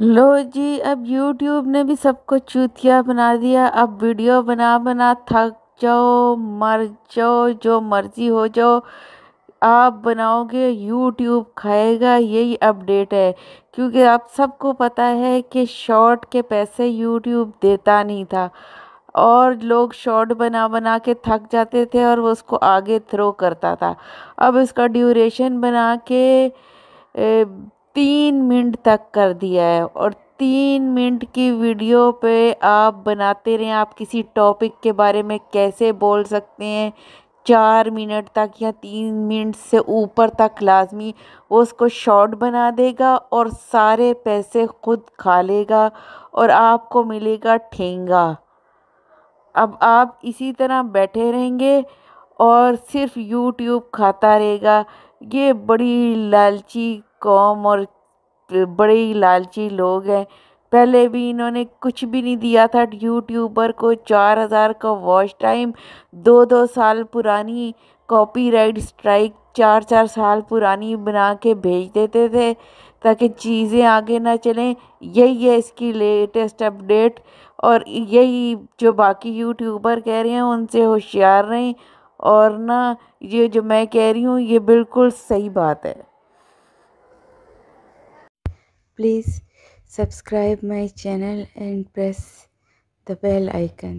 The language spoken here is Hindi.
लो जी अब यूट्यूब ने भी सबको चूतिया बना दिया अब वीडियो बना बना थक जाओ मर जाओ जो मर्जी हो जाओ आप बनाओगे यूट्यूब खाएगा यही अपडेट है क्योंकि आप सबको पता है कि शॉर्ट के पैसे यूट्यूब देता नहीं था और लोग शॉर्ट बना बना के थक जाते थे और वो उसको आगे थ्रो करता था अब इसका ड्यूरेशन बना के ए, तीन मिनट तक कर दिया है और तीन मिनट की वीडियो पे आप बनाते रहें आप किसी टॉपिक के बारे में कैसे बोल सकते हैं चार मिनट तक या तीन मिनट से ऊपर तक लाजमी वो उसको शॉर्ट बना देगा और सारे पैसे खुद खा लेगा और आपको मिलेगा ठेंगा अब आप इसी तरह बैठे रहेंगे और सिर्फ यूट्यूब खाता रहेगा ये बड़ी लालची कौम और बड़े ही लालची लोग हैं पहले भी इन्होंने कुछ भी नहीं दिया था यूट्यूबर को चार हज़ार का वॉच टाइम दो दो साल पुरानी कॉपीराइट स्ट्राइक चार चार साल पुरानी बना के भेज देते थे ताकि चीज़ें आगे ना चलें यही है इसकी लेटेस्ट अपडेट और यही जो बाकी यूट्यूबर कह रहे हैं उनसे होशियार रहें और ना ये जो मैं कह रही हूँ ये बिल्कुल सही बात है Please subscribe my channel and press the bell icon.